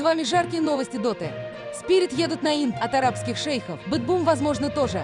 С вами жаркие новости Доты. Спирит едут на инд от арабских шейхов. Бэтбум, возможно, тоже.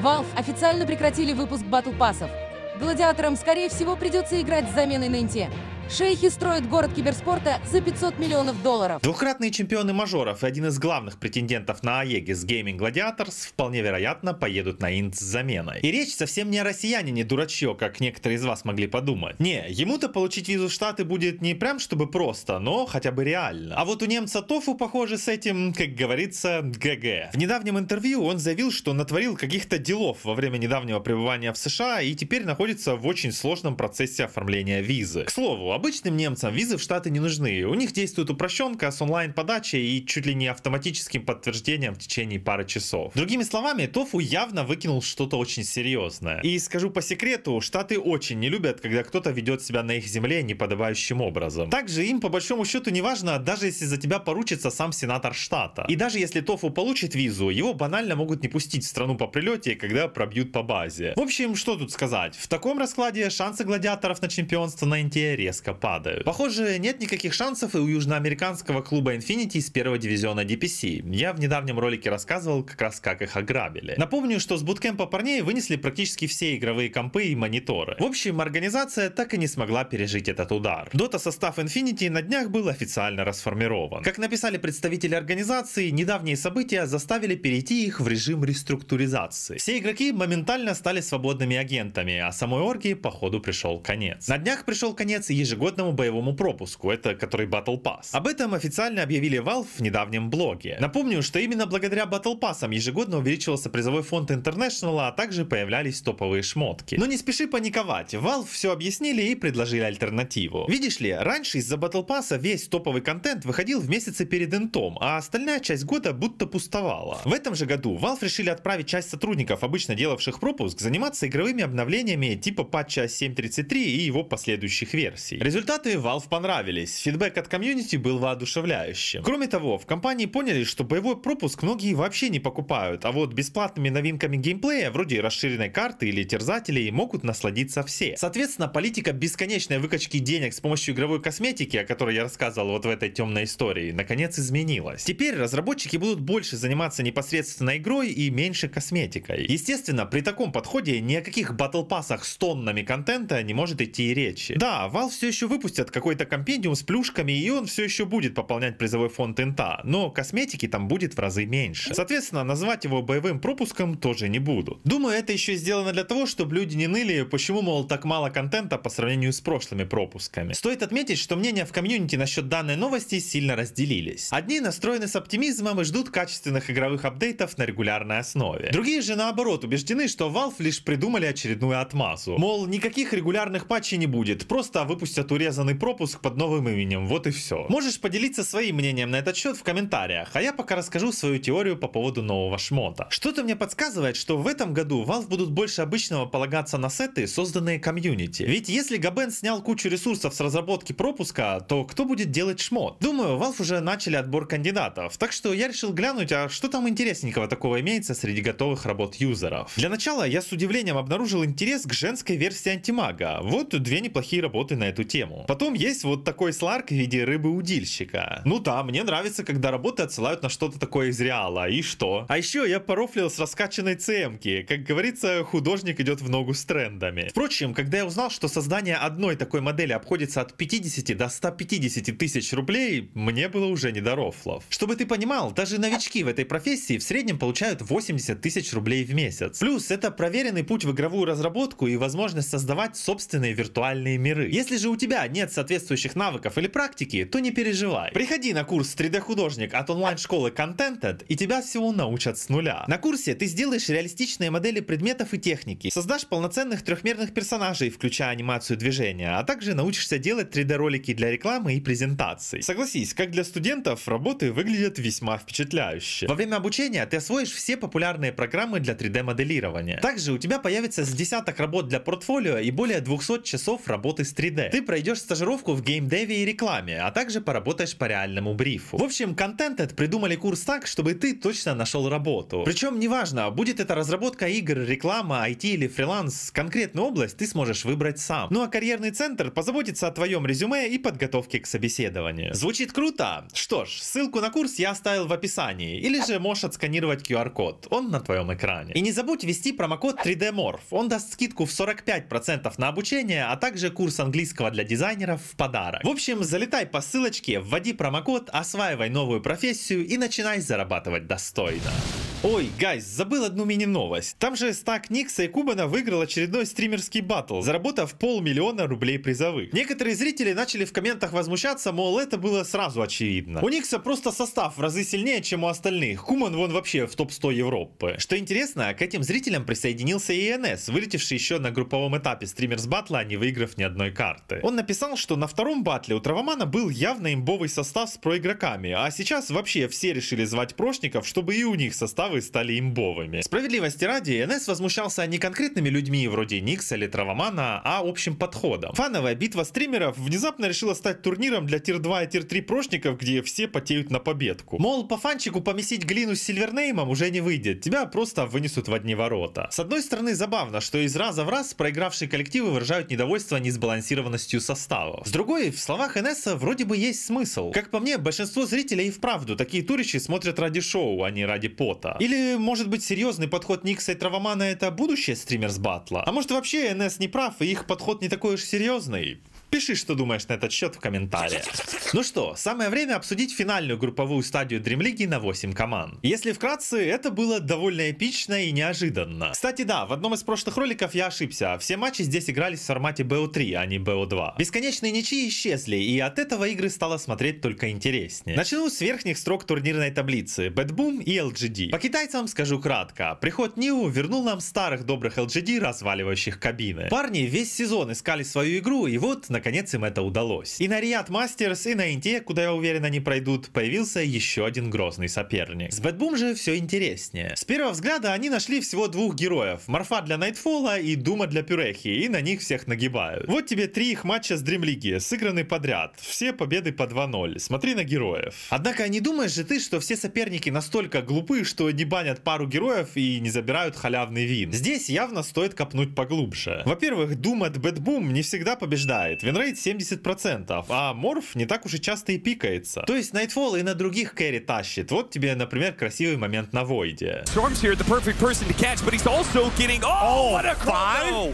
Valve официально прекратили выпуск батл пассов. Гладиаторам, скорее всего, придется играть с заменой на Инте. Шейхи строят город киберспорта за 500 миллионов долларов. Двукратные чемпионы мажоров и один из главных претендентов на Аегис Gaming Gladiators вполне вероятно поедут на Инт с заменой. И речь совсем не о россиянине дурачье, как некоторые из вас могли подумать. Не, ему-то получить визу в Штаты будет не прям чтобы просто, но хотя бы реально. А вот у немца Тофу, похоже, с этим, как говорится, ГГ. В недавнем интервью он заявил, что натворил каких-то делов во время недавнего пребывания в США и теперь находится в очень сложном процессе оформления визы. К слову, обычным немцам визы в Штаты не нужны. У них действует упрощенка с онлайн-подачей и чуть ли не автоматическим подтверждением в течение пары часов. Другими словами, Тофу явно выкинул что-то очень серьезное. И скажу по секрету, Штаты очень не любят, когда кто-то ведет себя на их земле неподобающим образом. Также им по большому счету не важно, даже если за тебя поручится сам сенатор штата. И даже если Тофу получит визу, его банально могут не пустить в страну по прилете, когда пробьют по базе. В общем, что тут сказать. В таком раскладе шансы гладиаторов на чемпионство на Инте резко резко падают. Похоже, нет никаких шансов и у южноамериканского клуба Infinity из первого дивизиона DPC. Я в недавнем ролике рассказывал как раз как их ограбили. Напомню, что с буткемпа парней вынесли практически все игровые компы и мониторы. В общем, организация так и не смогла пережить этот удар. Дота состав Infinity на днях был официально расформирован. Как написали представители организации, недавние события заставили перейти их в режим реструктуризации. Все игроки моментально стали свободными агентами, а самой оргии походу пришел конец. На днях пришел конец ежегодно ежегодному боевому пропуску, это который Battle Pass. Об этом официально объявили Valve в недавнем блоге. Напомню, что именно благодаря Battle Pass ежегодно увеличивался призовой фонд International, а также появлялись топовые шмотки. Но не спеши паниковать, Valve все объяснили и предложили альтернативу. Видишь ли, раньше из-за Battle Pass весь топовый контент выходил в месяцы перед интом, а остальная часть года будто пустовала. В этом же году Valve решили отправить часть сотрудников, обычно делавших пропуск, заниматься игровыми обновлениями типа патча 7.33 и его последующих версий. Результаты Valve понравились, фидбэк от комьюнити был воодушевляющим. Кроме того, в компании поняли, что боевой пропуск многие вообще не покупают, а вот бесплатными новинками геймплея, вроде расширенной карты или терзателей, могут насладиться все. Соответственно, политика бесконечной выкачки денег с помощью игровой косметики, о которой я рассказывал вот в этой темной истории, наконец изменилась. Теперь разработчики будут больше заниматься непосредственно игрой и меньше косметикой. Естественно, при таком подходе ни о каких батлпассах пассах с тоннами контента не может идти и речи. Да, Valve все еще выпустят какой-то компендиум с плюшками, и он все еще будет пополнять призовой фонд инта, но косметики там будет в разы меньше. Соответственно, назвать его боевым пропуском тоже не буду. Думаю, это еще сделано для того, чтобы люди не ныли, почему, мол, так мало контента по сравнению с прошлыми пропусками. Стоит отметить, что мнения в комьюнити насчет данной новости сильно разделились. Одни настроены с оптимизмом и ждут качественных игровых апдейтов на регулярной основе. Другие же наоборот убеждены, что Valve лишь придумали очередную отмазу. Мол, никаких регулярных патчей не будет, просто выпустят выпустят урезанный пропуск под новым именем, вот и все. Можешь поделиться своим мнением на этот счет в комментариях, а я пока расскажу свою теорию по поводу нового шмота. Что-то мне подсказывает, что в этом году Valve будут больше обычного полагаться на сеты, созданные комьюнити. Ведь если Габен снял кучу ресурсов с разработки пропуска, то кто будет делать шмот? Думаю, Valve уже начали отбор кандидатов, так что я решил глянуть, а что там интересненького такого имеется среди готовых работ юзеров. Для начала я с удивлением обнаружил интерес к женской версии антимага. Вот две неплохие работы на эту тему. Потом есть вот такой сларк в виде рыбы-удильщика. Ну да, мне нравится, когда работы отсылают на что-то такое из реала. И что? А еще я порофлил с раскачанной ЦМки. Как говорится, художник идет в ногу с трендами. Впрочем, когда я узнал, что создание одной такой модели обходится от 50 до 150 тысяч рублей, мне было уже не до рофлов. Чтобы ты понимал, даже новички в этой профессии в среднем получают 80 тысяч рублей в месяц. Плюс это проверенный путь в игровую разработку и возможность создавать собственные виртуальные миры. Если же у тебя нет соответствующих навыков или практики, то не переживай. Приходи на курс 3D-художник от онлайн-школы Contented, и тебя всего научат с нуля. На курсе ты сделаешь реалистичные модели предметов и техники, создашь полноценных трехмерных персонажей, включая анимацию движения, а также научишься делать 3D-ролики для рекламы и презентаций. Согласись, как для студентов, работы выглядят весьма впечатляюще. Во время обучения ты освоишь все популярные программы для 3D-моделирования. Также у тебя появится с десяток работ для портфолио и более 200 часов работы с 3D. Ты пройдешь стажировку в геймдеве и рекламе, а также поработаешь по реальному брифу. В общем, контент этот придумали курс так, чтобы ты точно нашел работу. Причем неважно, будет это разработка игр, реклама, IT или фриланс, конкретную область ты сможешь выбрать сам. Ну а карьерный центр позаботится о твоем резюме и подготовке к собеседованию. Звучит круто? Что ж, ссылку на курс я оставил в описании, или же можешь отсканировать QR-код, он на твоем экране. И не забудь ввести промокод 3DMorph, он даст скидку в 45% на обучение, а также курс английского для для дизайнеров в подарок. В общем, залетай по ссылочке, вводи промокод, осваивай новую профессию и начинай зарабатывать достойно. Ой, гайз, забыл одну мини-новость. Там же стак Никса и Кубана выиграл очередной стримерский батл, заработав полмиллиона рублей призовых. Некоторые зрители начали в комментах возмущаться, мол, это было сразу очевидно. У Никса просто состав в разы сильнее, чем у остальных. Куман вон вообще в топ-100 Европы. Что интересно, к этим зрителям присоединился и НС, вылетевший еще на групповом этапе стримерс батла, не выиграв ни одной карты. Он написал, что на втором батле у Травомана был явно имбовый состав с проигроками, а сейчас вообще все решили звать прошников, чтобы и у них состав главы стали имбовыми. Справедливости ради, НС возмущался не конкретными людьми вроде Никса или Травомана, а общим подходом. Фановая битва стримеров внезапно решила стать турниром для тир-2 и тир-3 прошников, где все потеют на победку. Мол, по фанчику поместить глину с Сильвернеймом уже не выйдет, тебя просто вынесут в одни ворота. С одной стороны, забавно, что из раза в раз проигравшие коллективы выражают недовольство несбалансированностью составов. С другой, в словах Энесса вроде бы есть смысл. Как по мне, большинство зрителей и вправду такие турищи смотрят ради шоу, а не ради пота. Или, может быть, серьезный подход Никса и Травомана это будущее стример с батла? А может, вообще НС не прав, и их подход не такой уж серьезный? Пиши, что думаешь на этот счет в комментариях. Ну что, самое время обсудить финальную групповую стадию Dream League на 8 команд. Если вкратце, это было довольно эпично и неожиданно. Кстати, да, в одном из прошлых роликов я ошибся. Все матчи здесь игрались в формате BO3, а не BO2. Бесконечные ничьи исчезли, и от этого игры стало смотреть только интереснее. Начну с верхних строк турнирной таблицы. Bad Boom и LGD. По китайцам скажу кратко. Приход Ниу вернул нам старых добрых LGD, разваливающих кабины. Парни весь сезон искали свою игру, и вот, на наконец им это удалось. И на Риад Мастерс, и на Инте, куда я уверен они пройдут, появился еще один грозный соперник. С Бэтбум же все интереснее. С первого взгляда они нашли всего двух героев. Марфа для Найтфола и Дума для Пюрехи, и на них всех нагибают. Вот тебе три их матча с Дримлиги, сыграны подряд. Все победы по 2-0. Смотри на героев. Однако а не думаешь же ты, что все соперники настолько глупы, что не банят пару героев и не забирают халявный вин. Здесь явно стоит копнуть поглубже. Во-первых, Doom от Бэтбум не всегда побеждает, Винрейт 70%, а Морф не так уж и часто и пикается. То есть Найтфол и на других кэри тащит. Вот тебе, например, красивый момент на Войде. Storm's here, the perfect person to catch, but he's also getting... Oh, what a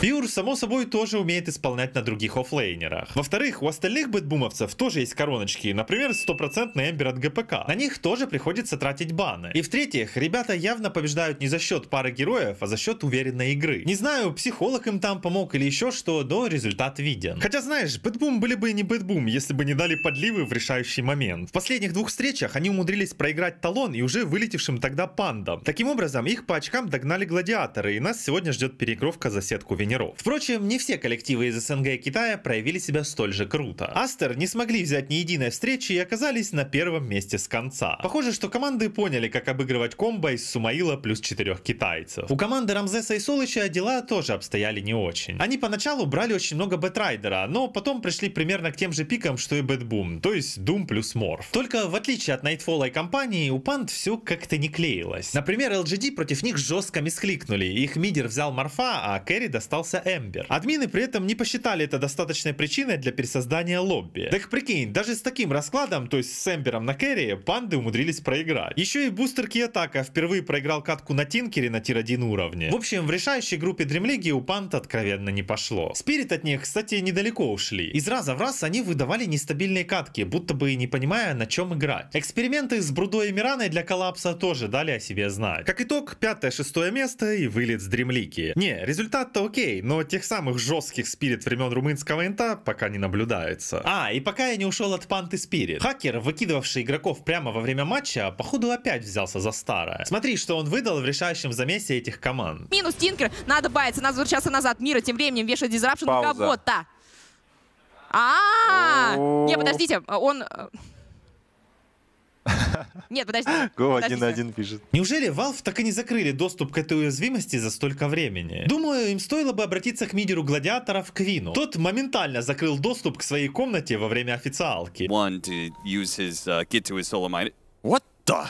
Пиур, само собой, тоже умеет исполнять на других оффлейнерах. Во-вторых, у остальных бэтбумовцев тоже есть короночки, например, стопроцентный эмбер от ГПК. На них тоже приходится тратить баны. И в-третьих, ребята явно побеждают не за счет пары героев, а за счет уверенной игры. Не знаю, психолог им там помог или еще что, но результат виден. Хотя, знаешь, бэтбум были бы и не бэтбум, если бы не дали подливы в решающий момент. В последних двух встречах они умудрились проиграть талон и уже вылетевшим тогда пандам. Таким образом, их по очкам догнали догнали гладиаторы, и нас сегодня ждет перегровка за сетку венеров. Впрочем, не все коллективы из СНГ и Китая проявили себя столь же круто. Астер не смогли взять ни единой встречи и оказались на первом месте с конца. Похоже, что команды поняли, как обыгрывать комбо из Сумаила плюс четырех китайцев. У команды Рамзеса и Солыча дела тоже обстояли не очень. Они поначалу брали очень много Бэтрайдера, но потом пришли примерно к тем же пикам, что и Бэтбум, то есть Doom плюс Морф. Только в отличие от Найтфола и компании, у Пант все как-то не клеилось. Например, LGD против них жестко подростками скликнули. Их мидер взял Марфа, а Кэрри достался Эмбер. Админы при этом не посчитали это достаточной причиной для пересоздания лобби. Так прикинь, даже с таким раскладом, то есть с Эмбером на Кэрри, панды умудрились проиграть. Еще и бустер Киатака впервые проиграл катку на Тинкере на тир-1 уровне. В общем, в решающей группе Дремлиги у панд откровенно не пошло. Спирит от них, кстати, недалеко ушли. Из раза в раз они выдавали нестабильные катки, будто бы не понимая, на чем играть. Эксперименты с Брудой и Мираной для коллапса тоже дали о себе знать. Как итог, пятая, шестая шестое место и вылет с Дремлики. Не, результат-то окей, но тех самых жестких спирит времен румынского инта пока не наблюдается. А, и пока я не ушел от панты спирит. Хакер, выкидывавший игроков прямо во время матча, походу опять взялся за старое. Смотри, что он выдал в решающем замесе этих команд. Минус Тинкер, надо бается, надо возвращаться назад. Мира тем временем вешает дизрапшн кого-то. А, -а, -а! не, подождите, он э, нет, подожди. Го один на один пишет. Неужели Valve так и не закрыли доступ к этой уязвимости за столько времени? Думаю, им стоило бы обратиться к мидеру гладиаторов Квину. Тот моментально закрыл доступ к своей комнате во время официалки. One to use his uh, kit to his solar mine. What the?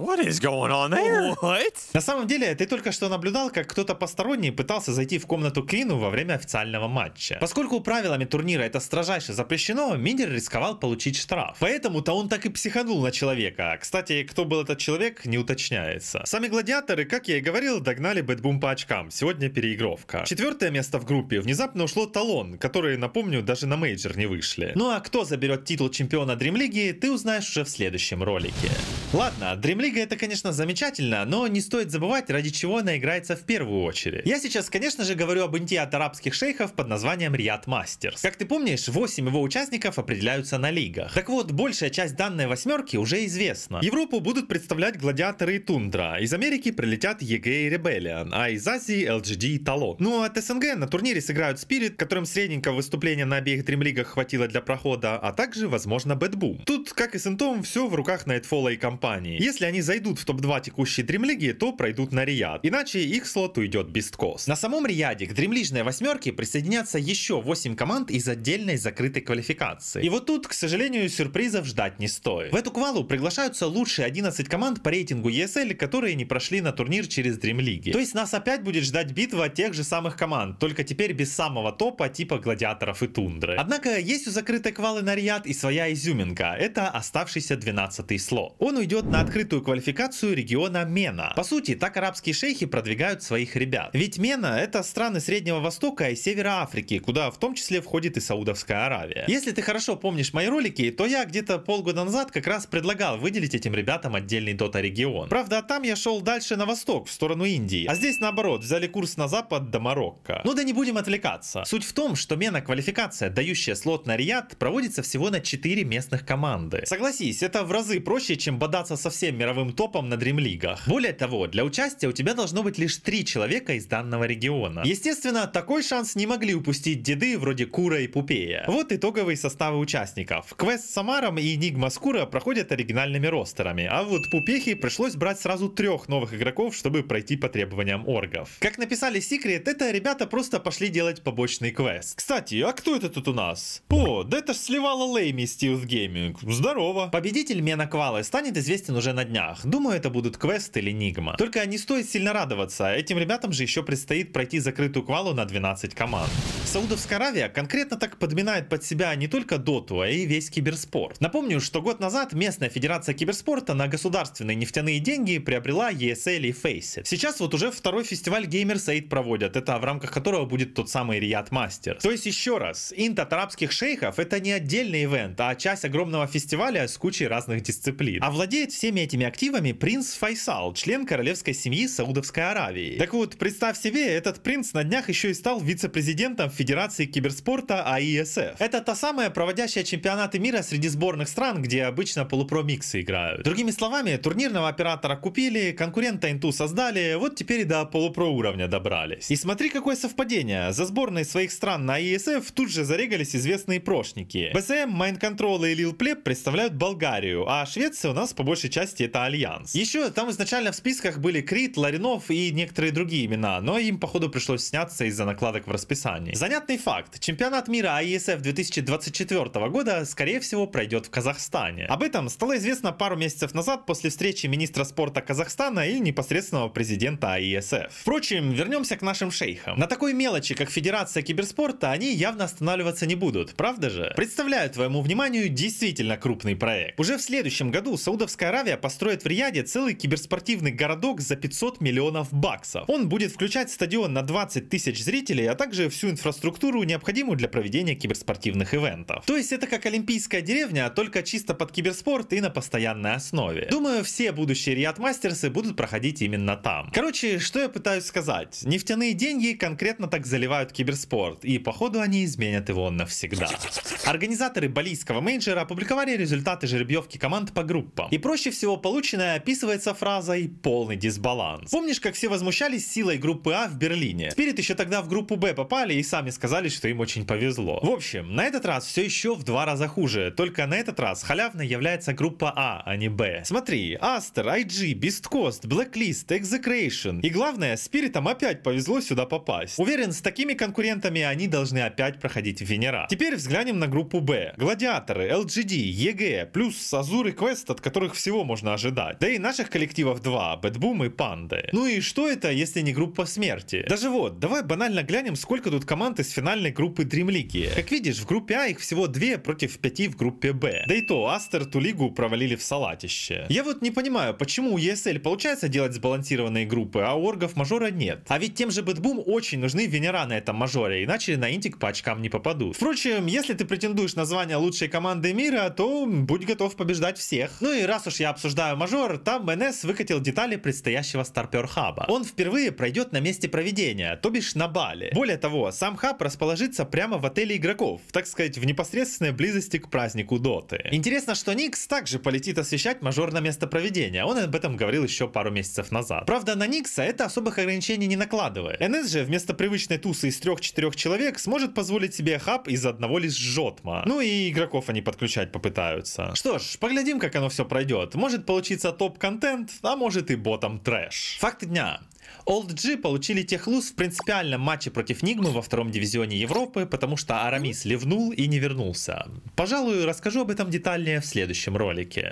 What is going on there? What? На самом деле, ты только что наблюдал, как кто-то посторонний пытался зайти в комнату Клину во время официального матча. Поскольку правилами турнира это строжайше запрещено, Миндер рисковал получить штраф. Поэтому-то он так и психанул на человека. Кстати, кто был этот человек, не уточняется. Сами гладиаторы, как я и говорил, догнали Бэтбум по очкам. Сегодня переигровка. Четвертое место в группе внезапно ушло Талон, которые, напомню, даже на мейджор не вышли. Ну а кто заберет титул чемпиона Дримлиги, ты узнаешь уже в следующем ролике. Ладно, Дримлиги Лига это, конечно, замечательно, но не стоит забывать, ради чего она играется в первую очередь. Я сейчас, конечно же, говорю об инте от арабских шейхов под названием Риад Мастерс. Как ты помнишь, 8 его участников определяются на лигах. Так вот, большая часть данной восьмерки уже известна. Европу будут представлять гладиаторы и тундра, из Америки прилетят ЕГЭ и Ребелиан, а из Азии LGD и Талон. Ну а от СНГ на турнире сыграют Спирит, которым средненько выступления на обеих дримлигах хватило для прохода, а также, возможно, Бэтбум. Тут, как и с интом, все в руках Найтфола и компании. Если они зайдут в топ-2 текущей дримлиги, то пройдут на Рияд. Иначе их слот уйдет без кос. На самом Рияде к дримлижной восьмерке присоединятся еще 8 команд из отдельной закрытой квалификации. И вот тут, к сожалению, сюрпризов ждать не стоит. В эту квалу приглашаются лучшие 11 команд по рейтингу ESL, которые не прошли на турнир через дримлиги. То есть нас опять будет ждать битва тех же самых команд, только теперь без самого топа типа Гладиаторов и Тундры. Однако есть у закрытой квалы на Рияд и своя изюминка. Это оставшийся 12 слот. Он уйдет на открытую высшую квалификацию региона Мена. По сути, так арабские шейхи продвигают своих ребят. Ведь Мена — это страны Среднего Востока и Севера Африки, куда в том числе входит и Саудовская Аравия. Если ты хорошо помнишь мои ролики, то я где-то полгода назад как раз предлагал выделить этим ребятам отдельный дота-регион. Правда, там я шел дальше на восток, в сторону Индии, а здесь наоборот, взяли курс на запад до Марокко. Ну да не будем отвлекаться. Суть в том, что Мена квалификация, дающая слот на Рият, проводится всего на 4 местных команды. Согласись, это в разы проще, чем бодаться со всем миром мировым топом на дримлигах. Более того, для участия у тебя должно быть лишь три человека из данного региона. Естественно, такой шанс не могли упустить деды вроде Кура и Пупея. Вот итоговые составы участников. Квест с Самаром и Энигма с Кура проходят оригинальными ростерами, а вот Пупехи пришлось брать сразу трех новых игроков, чтобы пройти по требованиям оргов. Как написали Секрет, это ребята просто пошли делать побочный квест. Кстати, а кто это тут у нас? О, да это ж сливала Лейми Stealth Gaming. Здорово. Победитель Мена Квалы станет известен уже на днях днях. Думаю, это будут квесты нигма. Только не стоит сильно радоваться, этим ребятам же еще предстоит пройти закрытую квалу на 12 команд. Саудовская Аравия конкретно так подминает под себя не только доту, а и весь киберспорт. Напомню, что год назад местная федерация киберспорта на государственные нефтяные деньги приобрела ESL и Face. Сейчас вот уже второй фестиваль Gamers Aid проводят, это в рамках которого будет тот самый Риад Мастер. То есть еще раз, инт от арабских шейхов это не отдельный ивент, а часть огромного фестиваля с кучей разных дисциплин. А владеет всеми этими активами принц Файсал, член королевской семьи Саудовской Аравии. Так вот, представь себе, этот принц на днях еще и стал вице-президентом Федерации киберспорта АИСФ. Это та самая проводящая чемпионаты мира среди сборных стран, где обычно полупромиксы играют. Другими словами, турнирного оператора купили, конкурента инту создали, вот теперь и до полупро уровня добрались. И смотри, какое совпадение. За сборные своих стран на АИСФ тут же зарегались известные прошники. БСМ, Майнконтрол и Лил Плеб представляют Болгарию, а Швеция у нас по большей части это Альянс. Еще там изначально в списках были Крит, Ларинов и некоторые другие имена, но им походу пришлось сняться из-за накладок в расписании. Занятный факт. Чемпионат мира ISF а 2024 года, скорее всего, пройдет в Казахстане. Об этом стало известно пару месяцев назад после встречи министра спорта Казахстана и непосредственного президента ISF. А Впрочем, вернемся к нашим шейхам. На такой мелочи, как Федерация киберспорта, они явно останавливаться не будут, правда же? Представляю твоему вниманию действительно крупный проект. Уже в следующем году Саудовская Аравия построит построит в Рияде целый киберспортивный городок за 500 миллионов баксов. Он будет включать стадион на 20 тысяч зрителей, а также всю инфраструктуру, необходимую для проведения киберспортивных ивентов. То есть это как олимпийская деревня, а только чисто под киберспорт и на постоянной основе. Думаю, все будущие Риад Мастерсы будут проходить именно там. Короче, что я пытаюсь сказать. Нефтяные деньги конкретно так заливают киберспорт, и походу они изменят его навсегда. Организаторы балийского менеджера опубликовали результаты жеребьевки команд по группам. И проще всего получить озвученная описывается фразой «полный дисбаланс». Помнишь, как все возмущались силой группы А в Берлине? Спирит еще тогда в группу Б попали и сами сказали, что им очень повезло. В общем, на этот раз все еще в два раза хуже, только на этот раз халявной является группа А, а не Б. Смотри, Астер, IG, Beast Бесткост, Blacklist, Execration. И главное, Спиритам опять повезло сюда попасть. Уверен, с такими конкурентами они должны опять проходить в Венера. Теперь взглянем на группу Б. Гладиаторы, LGD, EG, плюс Азур и Квест, от которых всего можно ожидать ожидать. Да и наших коллективов два, Бэтбум и Панды. Ну и что это, если не группа смерти? Даже вот, давай банально глянем, сколько тут команд из финальной группы Дримлики. Как видишь, в группе А их всего две против пяти в группе Б. Да и то, Астер ту лигу провалили в салатище. Я вот не понимаю, почему у ESL получается делать сбалансированные группы, а у оргов мажора нет. А ведь тем же Бэтбум очень нужны венера на этом мажоре, иначе на интик по очкам не попадут. Впрочем, если ты претендуешь на звание лучшей команды мира, то будь готов побеждать всех. Ну и раз уж я обсуждаю Э, мажор, там МНС выкатил детали предстоящего Старпер хаба. Он впервые пройдет на месте проведения, то бишь на Бали. Более того, сам хаб расположится прямо в отеле игроков, так сказать, в непосредственной близости к празднику Доты. Интересно, что Никс также полетит освещать мажор на место проведения, он об этом говорил еще пару месяцев назад. Правда, на Никса это особых ограничений не накладывает. НС же вместо привычной тусы из 3-4 человек сможет позволить себе хаб из одного лишь жотма. Ну и игроков они подключать попытаются. Что ж, поглядим, как оно все пройдет. Может получить получиться топ-контент, а может и ботом трэш. Факт дня. Old G получили техлуз в принципиальном матче против Нигмы во втором дивизионе Европы, потому что Арамис ливнул и не вернулся. Пожалуй, расскажу об этом детальнее в следующем ролике.